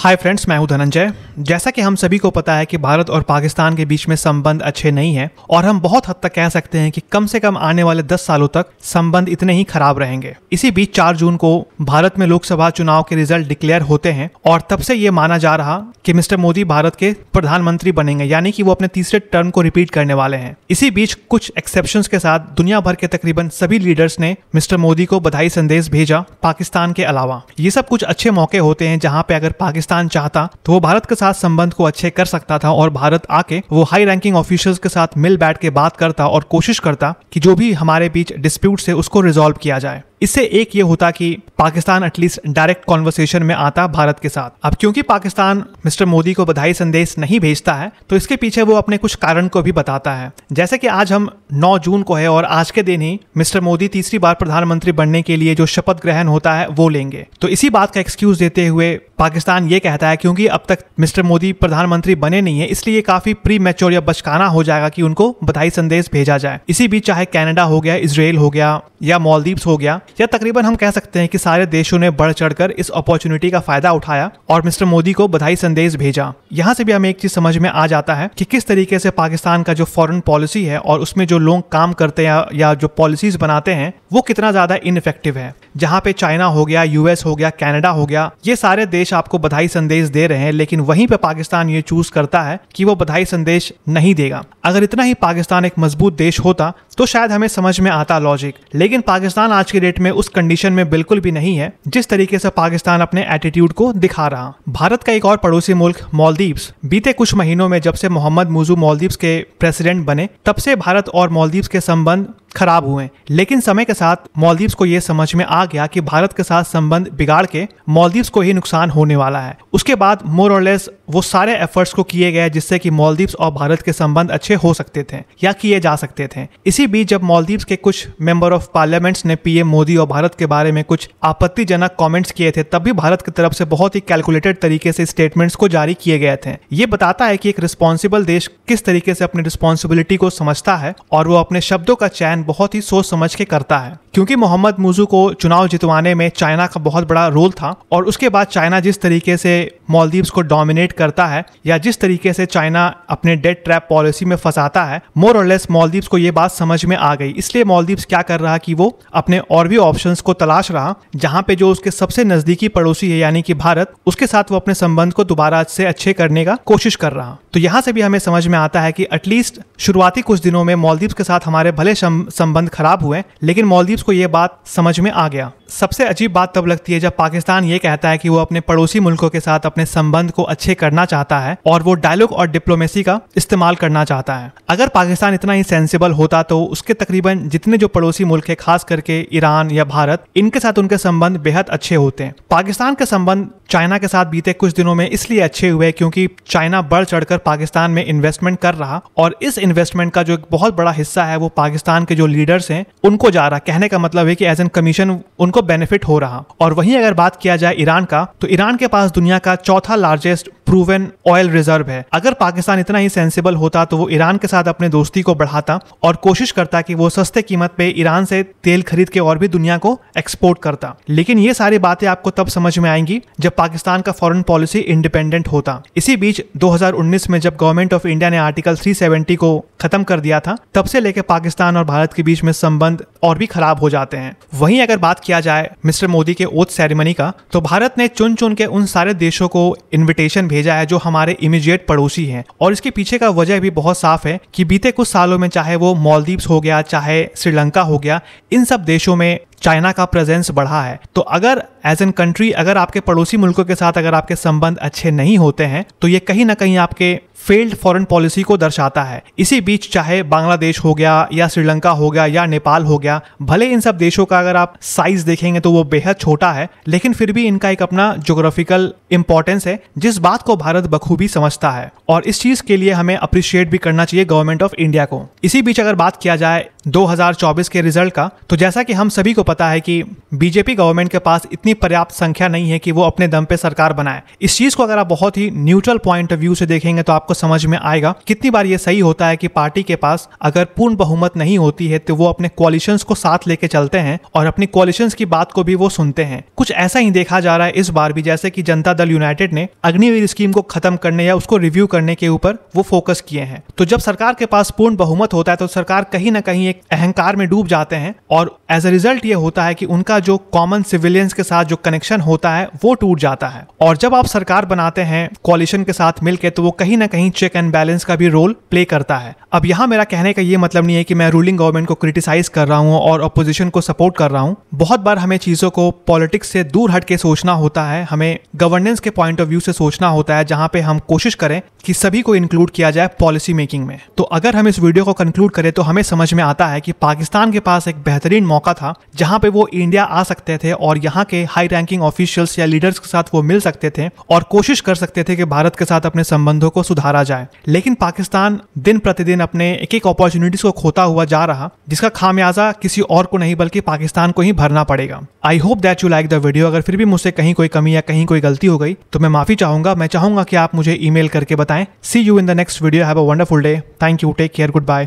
hi friends मैं हूं धनंजय जैसा कि हम सभी को पता है कि भारत और पाकिस्तान के बीच में संबंध अच्छे नहीं हैं और हम बहुत हद तक कह सकते हैं कि कम से कम आने वाले 10 सालों तक संबंध इतने ही खराब रहेंगे इसी बीच 4 जून को भारत में लोकसभा चुनाव के रिजल्ट डिक्लेयर होते हैं और तब से ये माना जा रहा कि मिस्टर मोदी भारत के प्रधानमंत्री बनेंगे यानी कि वो अपने तीसरे टर्म को रिपीट करने वाले हैं इसी बीच कुछ एक्सेप्शन के साथ दुनिया भर के तकरीबन सभी लीडर्स ने मिस्टर मोदी को बधाई संदेश भेजा पाकिस्तान के अलावा ये सब कुछ अच्छे मौके होते हैं जहाँ पे अगर पाकिस्तान पाकिस्तान चाहता तो वो भारत के साथ संबंध को अच्छे कर सकता था और भारत आके वो हाई रैंकिंग ऑफिशियल्स के साथ मिल बैठ के बात करता और कोशिश करता कि जो भी हमारे बीच डिस्प्यूट से उसको रिजोल्व किया जाए इससे एक ये होता कि पाकिस्तान एटलीस्ट डायरेक्ट कॉन्वर्सेशन में आता भारत के साथ अब क्योंकि पाकिस्तान मिस्टर मोदी को बधाई संदेश नहीं भेजता है तो इसके पीछे वो अपने कुछ कारण को भी बताता है जैसे कि आज हम 9 जून को है और आज के दिन ही मिस्टर मोदी तीसरी बार प्रधानमंत्री बनने के लिए जो शपथ ग्रहण होता है वो लेंगे तो इसी बात का एक्सक्यूज देते हुए पाकिस्तान ये कहता है क्योंकि अब तक मिस्टर मोदी प्रधानमंत्री बने नहीं है इसलिए काफी प्री मेच्योर या बचकाना हो जाएगा कि उनको बधाई संदेश भेजा जाए इसी बीच चाहे कैनेडा हो गया इसराइल हो गया या मालदीव्स हो गया या तकरीबन हम कह सकते हैं कि सारे देशों ने बढ़ चढ़ कर इस अपॉर्चुनिटी का फायदा उठाया और मिस्टर मोदी को बधाई संदेश भेजा यहाँ से भी हमें एक चीज समझ में आ जाता है कि किस तरीके से पाकिस्तान का जो फॉरेन पॉलिसी है और उसमें जो लोग काम करते हैं या जो पॉलिसीज बनाते हैं वो कितना ज्यादा इनफेक्टिव है जहाँ पे चाइना हो गया यूएस हो गया कैनेडा हो गया ये सारे देश आपको बधाई संदेश दे रहे हैं लेकिन वहीं पे पाकिस्तान ये चूज करता है कि वो बधाई संदेश नहीं देगा अगर इतना ही पाकिस्तान एक मजबूत देश होता तो शायद हमें समझ में आता लॉजिक लेकिन पाकिस्तान आज के डेट क्रिकेट में उस कंडीशन में बिल्कुल भी नहीं है जिस तरीके से पाकिस्तान अपने एटीट्यूड को दिखा रहा भारत का एक और पड़ोसी मुल्क मालदीव्स बीते कुछ महीनों में जब से मोहम्मद मुजू मालदीव्स के प्रेसिडेंट बने तब से भारत और मालदीव्स के संबंध खराब हुए लेकिन समय के साथ मालदीव्स को यह समझ में आ गया कि भारत के साथ संबंध बिगाड़ के मालदीव्स को ही नुकसान होने वाला है उसके बाद मोर और लेस वो सारे एफर्ट्स को किए गए जिससे कि मालदीव्स और भारत के संबंध अच्छे हो सकते थे या किए जा सकते थे इसी बीच जब मालदीव्स के कुछ मेंबर ऑफ पार्लियामेंट्स ने पीएम मोदी और भारत के बारे में कुछ आपत्तिजनक कॉमेंट्स किए थे तब भी भारत की तरफ से बहुत ही कैलकुलेटेड तरीके से स्टेटमेंट्स को जारी किए गए थे ये बताता है कि एक रिस्पॉन्सिबल देश किस तरीके से अपनी रिस्पॉन्सिबिलिटी को समझता है और वो अपने शब्दों का चयन प्लान बहुत ही सोच समझ के करता है क्योंकि मोहम्मद मुजू को चुनाव जितवाने में चाइना का बहुत बड़ा रोल था और उसके बाद चाइना जिस तरीके से मालदीव्स को डोमिनेट करता है या जिस तरीके से चाइना अपने डेट ट्रैप पॉलिसी में फंसाता है मोर और लेस मालदीव्स को ये बात समझ में आ गई इसलिए मालदीव्स क्या कर रहा कि वो अपने और भी ऑप्शन को तलाश रहा जहाँ पे जो उसके सबसे नजदीकी पड़ोसी है यानी कि भारत उसके साथ वो अपने संबंध को दोबारा से अच्छे करने का कोशिश कर रहा तो यहाँ से भी हमें समझ में आता है कि एटलीस्ट शुरुआती कुछ दिनों में मालदीव्स के साथ हमारे भले संबंध खराब हुए लेकिन मालदीव्स को यह बात समझ में आ गया सबसे अजीब बात तब लगती है जब पाकिस्तान ये कहता है कि वो अपने पड़ोसी मुल्कों के साथ अपने संबंध को अच्छे करना चाहता है और वो डायलॉग और डिप्लोमेसी का इस्तेमाल करना चाहता है अगर पाकिस्तान इतना ही सेंसिबल होता तो उसके तकरीबन जितने जो पड़ोसी मुल्क है खास करके ईरान या भारत इनके साथ उनके संबंध बेहद अच्छे होते हैं पाकिस्तान के संबंध चाइना के साथ बीते कुछ दिनों में इसलिए अच्छे हुए क्योंकि चाइना बढ़ चढ़कर पाकिस्तान में इन्वेस्टमेंट कर रहा और इस इन्वेस्टमेंट का जो एक बहुत बड़ा हिस्सा है वो पाकिस्तान के जो लीडर्स हैं उनको जा रहा कहने का मतलब है कि एज एन कमीशन उनको बेनिफिट हो रहा और वहीं अगर बात किया जाए ईरान का तो ईरान के पास दुनिया का चौथा लार्जेस्ट प्रूवन ऑयल रिजर्व है अगर पाकिस्तान इतना ही सेंसिबल होता तो वो ईरान के साथ अपने दोस्ती को बढ़ाता और कोशिश करता कि वो सस्ते कीमत पे ईरान से तेल खरीद के और भी दुनिया को एक्सपोर्ट करता लेकिन ये सारी बातें आपको तब समझ में आएंगी जब पाकिस्तान का फॉरन पॉलिसी इंडिपेंडेंट होता इसी बीच दो में जब गवर्नमेंट ऑफ इंडिया ने आर्टिकल थ्री को खत्म कर दिया था तब से लेकर पाकिस्तान और भारत के बीच में संबंध और भी खराब हो जाते हैं वहीं अगर बात किया जाए मिस्टर मोदी के ओथ सेरेमनी का तो भारत ने चुन चुन के उन सारे देशों को इन्विटेशन भेज भेजा है जो हमारे इमीजिएट पड़ोसी हैं और इसके पीछे का वजह भी बहुत साफ है कि बीते कुछ सालों में चाहे वो मालदीव्स हो गया चाहे श्रीलंका हो गया इन सब देशों में चाइना का प्रेजेंस बढ़ा है तो अगर एज एन कंट्री अगर आपके पड़ोसी मुल्कों के साथ अगर आपके संबंध अच्छे नहीं होते हैं तो ये कहीं ना कहीं आपके फेल्ड फॉरेन पॉलिसी को दर्शाता है इसी बीच चाहे बांग्लादेश हो गया या श्रीलंका हो गया या नेपाल हो गया भले इन सब देशों का अगर आप साइज देखेंगे तो वो बेहद छोटा है लेकिन फिर भी इनका एक अपना जोग्राफिकल इंपॉर्टेंस है जिस बात को भारत बखूबी समझता है और इस चीज के लिए हमें अप्रिशिएट भी करना चाहिए गवर्नमेंट ऑफ इंडिया को इसी बीच अगर बात किया जाए 2024 के रिजल्ट का तो जैसा कि हम सभी को पता है कि बीजेपी गवर्नमेंट के पास इतनी पर्याप्त संख्या नहीं है कि वो अपने दम पे सरकार बनाए इस चीज को अगर आप बहुत ही न्यूट्रल पॉइंट ऑफ व्यू से देखेंगे तो आपको समझ में आएगा कितनी बार ये सही होता है कि पार्टी के पास अगर पूर्ण बहुमत नहीं होती है तो वो अपने क्वालिशंस को साथ लेके चलते हैं और अपनी क्वालिशन की बात को भी वो सुनते हैं कुछ ऐसा ही देखा जा रहा है इस बार भी जैसे की जनता दल यूनाइटेड ने अग्निवीर स्कीम को खत्म करने या उसको रिव्यू करने के ऊपर वो फोकस किए हैं तो जब सरकार के पास पूर्ण बहुमत होता है तो सरकार कहीं ना कहीं एक एक अहंकार में डूब जाते हैं और एज अ रिजल्ट ये होता है कि उनका जो कॉमन सिविलियंस के साथ जो कनेक्शन होता है वो टूट जाता है और जब आप सरकार बनाते हैं कॉलिशन के साथ मिलकर तो वो कहीं ना कहीं चेक एंड बैलेंस का भी रोल प्ले करता है अब यहाँ मेरा कहने का ये मतलब नहीं है कि मैं रूलिंग गवर्नमेंट को क्रिटिसाइज कर रहा हूँ और अपोजिशन को सपोर्ट कर रहा हूँ बहुत बार हमें चीजों को पॉलिटिक्स से दूर हट के सोचना होता है हमें गवर्नेंस के पॉइंट ऑफ व्यू से सोचना होता है जहाँ पे हम कोशिश करें कि सभी को इंक्लूड किया जाए पॉलिसी मेकिंग में तो अगर हम इस वीडियो को कंक्लूड करें तो हमें समझ में आता है कि पाकिस्तान के पास एक बेहतरीन मौका था जहां पे वो इंडिया आ सकते थे और यहाँ के हाई रैंकिंग ऑफिशियल्स या लीडर्स के साथ वो मिल सकते थे और कोशिश कर सकते थे कि भारत के साथ अपने संबंधों को सुधारा जाए लेकिन पाकिस्तान दिन प्रतिदिन अपने एक एक अपॉर्चुनिटीज को खोता हुआ जा रहा जिसका खामियाजा किसी और को नहीं बल्कि पाकिस्तान को ही भरना पड़ेगा I hope that you like the video अगर फिर भी मुझसे कहीं कोई कमी या कहीं कोई गलती हो गई तो मैं माफी चाहूंगा मैं चाहूंगा कि आप मुझे ईमेल करके बताएं see you in the next video have a wonderful day thank you take care good bye